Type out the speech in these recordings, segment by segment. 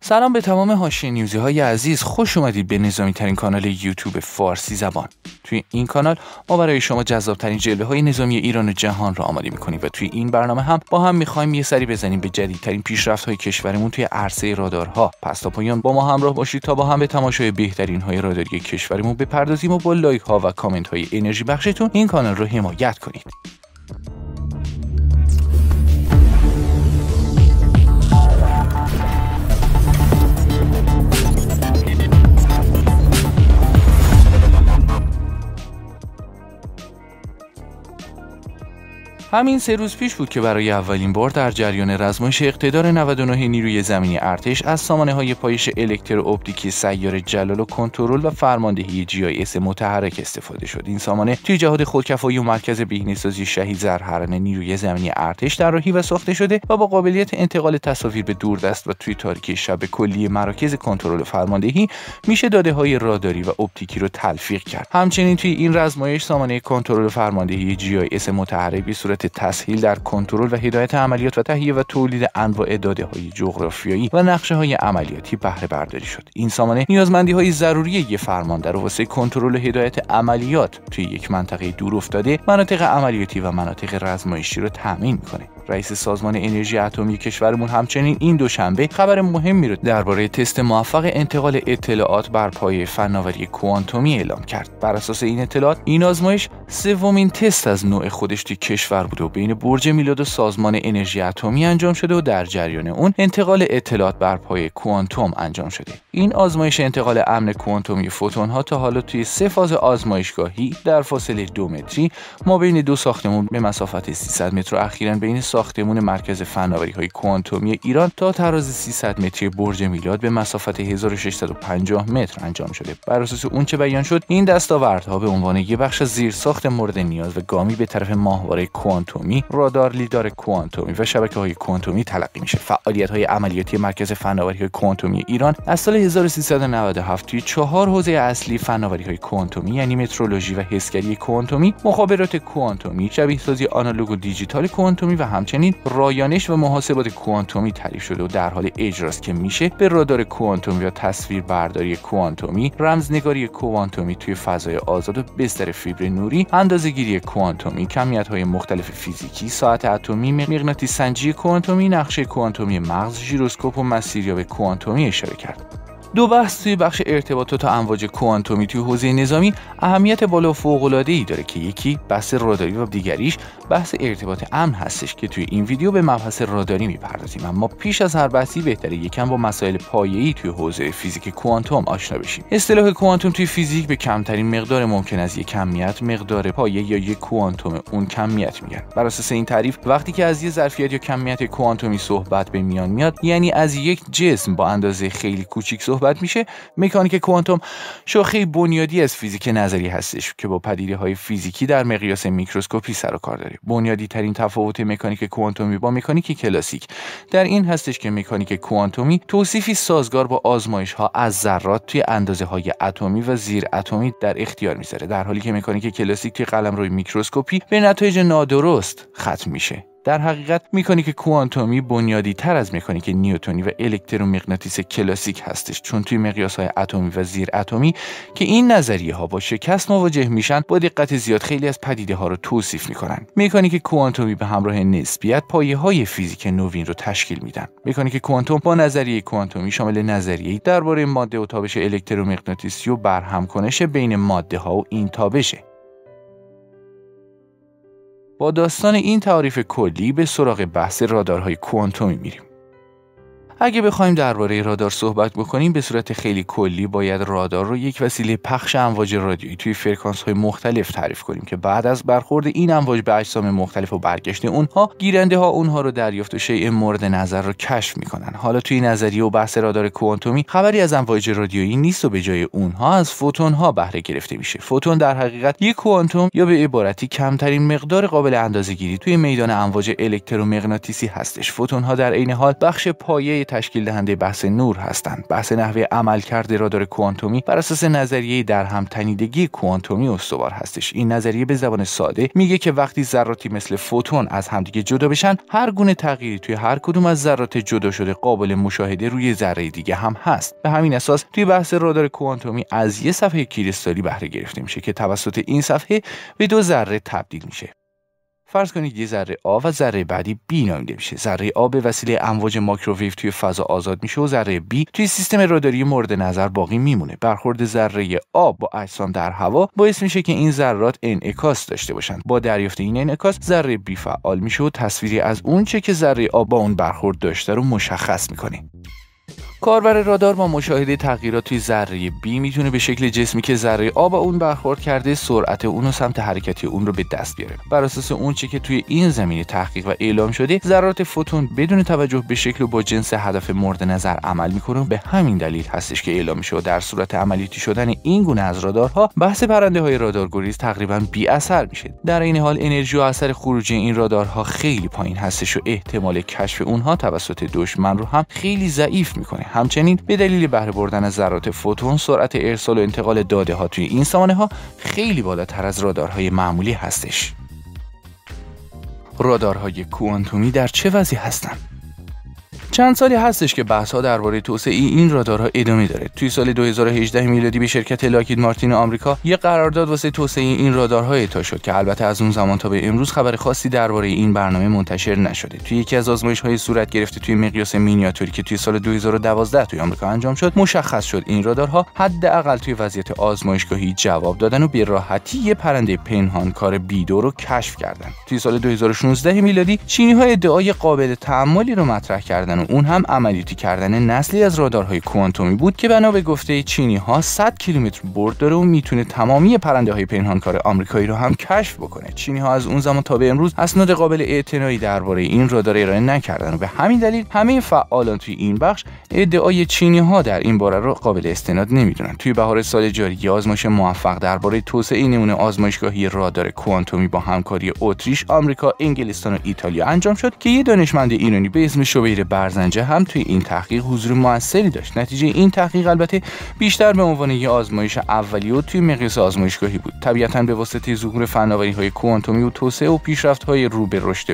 سلام به تمام هاشی نیوزی های عزیز خوش اومدید به نظامی ترین کانال یوتیوب فارسی زبان توی این کانال ما برای شما جذاب ترین جلوه های نظامی ایران و جهان را آماده میکنیم و توی این برنامه هم با هم میخوایم یه سری بزنیم به جدیدترین پیشرفت های کشورمون توی عرصه رادارها پس تا پایان با ما همراه باشید تا با هم به تماشای بهترین های راداری کشورمون بپردازیم و با لایک ها و کامنت های انرژی بخشتون این کانال رو حمایت کنید همین سه روز پیش بود که برای اولین بار در جریان رزمایش اقتدار 99 نیروی زمینی ارتش از سامانه های پایش الکترو اپتیکی سیار جلال و کنترل و فرماندهی جی آی اس متحرک استفاده شد این سامانه توی جهاد خودکفایی و مرکز بهینه‌سازی شهید زرهرن نیروی زمینی ارتش در راهی و ساخته شده و با قابلیت انتقال تصاویر به دوردست و توی تاریکی شب کلی مراکز کنترل فرماندهی میشه داده های راداری و اپتیکی رو تلفیق کرد همچنین توی این رزمایش سامانه کنترل فرماندهی جی آی صورت تسهیل در کنترل و هدایت عملیات و تهیه و تولید انواع داده های جغرافیایی و نقشه های عملیاتی بهره برداری شد این سامانه نیازمندی های ضروری یه فرمانده در واسه کنترل و هدایت عملیات توی یک منطقه دور افتاده مناطق عملیاتی و مناطق رزمایشی رو تامین میکنه رئیس سازمان انرژی اتمی کشورمون همچنین این دوشنبه خبر مهمی رو درباره تست موفق انتقال اطلاعات بر پایه فناوری کوانتومی اعلام کرد بر اساس این اطلاعات این آزمایش سومین تست از نوع خودش توی کشور بود و بین برج میلاد و سازمان انرژی اتمی انجام شده و در جریان اون انتقال اطلاعات بر پایه کوانتوم انجام شده این آزمایش انتقال امن کوانتومی فوتون ها تا حالا توی سه فاز آزمایشگاهی در فاصله دو متری ما بین دو ساختمون به مسافت 300 متر اخیرا بین ساختمون مرکز فناوری های کوانتومی ایران تا تراز 300 متری برج میلاد به مسافت 1650 متر انجام شده بر اساس اونچه بیان شد این دستاوردها به عنوان یک بخش زیرساخت مورد نیاز و گامی به طرف ماهواره کوانتومی رادار لیدار کوانتومی و شبکه های کوانتومی تلقی میشه فعالیت های عملیاتی مرکز فناوری های کوانتومی ایران از سال 1397 توی چهار حوزه اصلی فناوری های کوانتومی یعنی مترولوژی و حسگری کوانتومی مخابرات کوانتومی شبیه آنالوگ و دیجیتال کوانتومی و هم همچنین رایانش و محاسبات کوانتومی تعریف شده و در حال اجراست که میشه به رادار کوانتومی یا تصویر برداری کوانتومی رمزنگاری کوانتومی توی فضای آزاد و بستر فیبر نوری گیری کوانتومی کمیت های مختلف فیزیکی ساعت اتمی مغناطیس سنجی کوانتومی نقشه کوانتومی مغز ژیروسکوپ و مسیریاب کوانتومی اشاره کرد دو بحث توی بخش ارتباطات و امواج کوانتومی توی حوزه نظامی اهمیت بالا و ای داره که یکی بحث راداری و دیگریش بحث ارتباط امن هستش که توی این ویدیو به مبحث راداری میپردازیم اما پیش از هر بحثی بهتره یکم با مسائل پایه‌ای توی حوزه فیزیک کوانتوم آشنا بشیم اصطلاح کوانتوم توی فیزیک به کمترین مقدار ممکن از یک کمیت مقدار پایه یا یک کوانتوم اون کمیت میگن بر اساس این تعریف وقتی که از یه ظرفیت یا کمیت کوانتومی صحبت به میان میاد یعنی از یک جسم با اندازه خیلی کوچیک صحبت صحبت میشه مکانیک کوانتوم شوخی بنیادی از فیزیک نظری هستش که با پدیده های فیزیکی در مقیاس میکروسکوپی سر و کار داره بنیادی ترین تفاوت مکانیک کوانتومی با مکانیک کلاسیک در این هستش که مکانیک کوانتومی توصیفی سازگار با آزمایش ها از ذرات توی اندازه های اتمی و زیر اتمی در اختیار میذاره در حالی که مکانیک کلاسیک توی قلم روی میکروسکوپی به نتایج نادرست ختم میشه در حقیقت که کوانتومی بنیادی تر از مکانیک نیوتونی و الکترومغناطیس کلاسیک هستش چون توی مقیاس های اتمی و زیر اتمی که این نظریه ها با شکست مواجه میشن با دقت زیاد خیلی از پدیده ها رو توصیف میکنن که کوانتومی به همراه نسبیت پایه های فیزیک نوین رو تشکیل میدن که کوانتوم با نظریه کوانتومی شامل نظریه درباره ماده و تابش الکترومغناطیسی و برهمکنش بین ماده ها و این تابشه با داستان این تعریف کلی به سراغ بحث رادارهای کوانتومی میریم. اگه بخوایم درباره رادار صحبت بکنیم به صورت خیلی کلی باید رادار رو یک وسیله پخش امواج رادیویی توی فرکانس های مختلف تعریف کنیم که بعد از برخورد این امواج به اجسام مختلف و برگشت اونها گیرنده ها اونها رو دریافت و شیء مورد نظر رو کشف میکنن حالا توی نظریه و بحث رادار کوانتومی خبری از امواج رادیویی نیست و به جای اونها از فوتون ها بهره گرفته میشه فوتون در حقیقت یک کوانتوم یا به عبارتی کمترین مقدار قابل اندازه‌گیری توی میدان امواج الکترومغناطیسی هستش فوتون ها در عین حال بخش پایه تشکیل دهنده بحث نور هستند بحث نحوه عملکرد رادار کوانتومی بر اساس نظریه در هم تنیدگی کوانتومی استوار هستش این نظریه به زبان ساده میگه که وقتی ذراتی مثل فوتون از همدیگه جدا بشن هر گونه تغییری توی هر کدوم از ذرات جدا شده قابل مشاهده روی ذره دیگه هم هست به همین اساس توی بحث رادار کوانتومی از یه صفحه کریستالی بهره گرفته میشه که توسط این صفحه به دو ذره تبدیل میشه فرض کنید یه ذره آ و ذره بعدی B نامیده میشه ذره آ به وسیله امواج ماکروویو توی فضا آزاد میشه و ذره B توی سیستم راداری مورد نظر باقی میمونه برخورد ذره آ با اجسام در هوا باعث میشه که این ذرات انعکاس داشته باشند با دریافت این انعکاس ذره بی فعال میشه و تصویری از اونچه که ذره آ با اون برخورد داشته رو مشخص میکنه کاربر رادار با مشاهده تغییرات توی ذره بی میتونه به شکل جسمی که ذره آب با اون برخورد کرده سرعت اون و سمت حرکتی اون رو به دست بیاره بر اساس اون چی که توی این زمینه تحقیق و اعلام شده ذرات فوتون بدون توجه به شکل و با جنس هدف مورد نظر عمل میکنه و به همین دلیل هستش که اعلام شده در صورت عملیاتی شدن این گونه از رادارها بحث پرنده های رادارگریز تقریبا بی اثر میشه در این حال انرژی و اثر خروجی این رادارها خیلی پایین هستش و احتمال کشف اونها توسط دشمن رو هم خیلی ضعیف میکنه همچنین به دلیل بهره بردن از ذرات فوتون سرعت ارسال و انتقال داده ها توی این سامانه ها خیلی بالاتر از رادارهای معمولی هستش. رادارهای کوانتومی در چه وضعی هستند؟ چند سالی هستش که ها درباره توسعه این رادارها ادامه داره. توی سال 2018 میلادی به شرکت لاکید مارتین آمریکا یه قرارداد واسه توسعه این رادارها اعطا شد که البته از اون زمان تا به امروز خبر خاصی درباره این برنامه منتشر نشده. توی یکی از آزمایش های صورت گرفته توی مقیاس مینیاتوری که توی سال 2012 توی آمریکا انجام شد، مشخص شد این رادارها حداقل توی وضعیت آزمایشگاهی جواب دادن و به راحتی یه پرنده کار بیدو رو کشف کردن. توی سال 2016 میلادی چینی‌ها ادعای قابل تعملی رو مطرح کردن اون هم عملیاتی کردن نسلی از رادارهای کوانتومی بود که بنا به گفته چینی ها 100 کیلومتر برد داره و میتونه تمامی پرنده های پنهانکار آمریکایی رو هم کشف بکنه چینی ها از اون زمان تا به امروز اسناد قابل اعتنایی درباره این رادار ارائه نکردن و به همین دلیل همه فعالان توی این بخش ادعای چینی ها در این باره رو قابل استناد نمیدونن توی بهار سال جاری آزمایش موفق درباره توسعه نمونه آزمایشگاهی رادار کوانتومی با همکاری اتریش آمریکا انگلستان و ایتالیا انجام شد که یه دانشمند ایرانی به اسم نظرسنجه هم توی این تحقیق حضور موثری داشت نتیجه این تحقیق البته بیشتر به عنوان یه آزمایش اولیه و توی مقیاس آزمایشگاهی بود طبیعتا به واسطه ظهور فناوری های کوانتومی و توسعه و پیشرفت های رو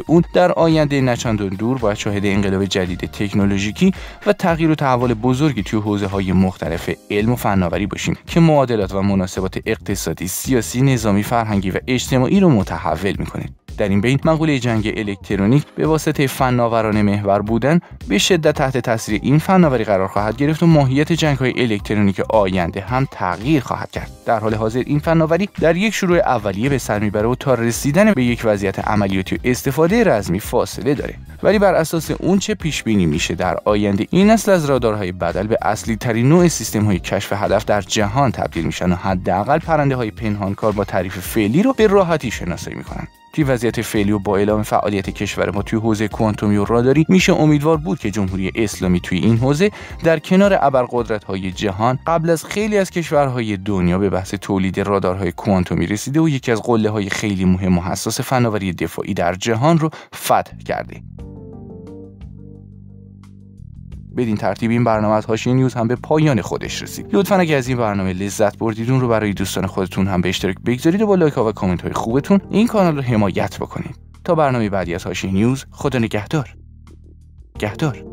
اون در آینده نچندان دور باید شاهد انقلاب جدید تکنولوژیکی و تغییر و تحول بزرگی توی حوزه های مختلف علم و فناوری باشیم که معادلات و مناسبات اقتصادی، سیاسی، نظامی، فرهنگی و اجتماعی رو متحول میکنه. در این بین مقوله جنگ الکترونیک به واسطه فناوران محور بودن به شدت تحت تاثیر این فناوری قرار خواهد گرفت و ماهیت جنگ های الکترونیک آینده هم تغییر خواهد کرد در حال حاضر این فناوری در یک شروع اولیه به سر میبره و تا رسیدن به یک وضعیت عملیاتی و استفاده رزمی فاصله داره ولی بر اساس اون چه پیش بینی میشه در آینده این اصل از رادارهای بدل به اصلی ترین نوع سیستم های کشف هدف در جهان تبدیل میشن و حداقل پرنده های کار با تعریف فعلی رو به راحتی شناسایی میکنن توی وضعیت فعلی و با اعلام فعالیت کشور ما توی حوزه کوانتومی و راداری میشه امیدوار بود که جمهوری اسلامی توی این حوزه در کنار ابرقدرت های جهان قبل از خیلی از کشورهای دنیا به بحث تولید رادارهای کوانتومی رسیده و یکی از قله های خیلی مهم و حساس فناوری دفاعی در جهان رو فتح کرده بدین ترتیب این برنامه از هاشی نیوز هم به پایان خودش رسید لطفا اگه از این برنامه لذت بردید اون رو برای دوستان خودتون هم به اشتراک بگذارید و با لایک ها و کامنت های خوبتون این کانال رو حمایت بکنید تا برنامه بعدی از هاشی نیوز خدا نگهدار گهدار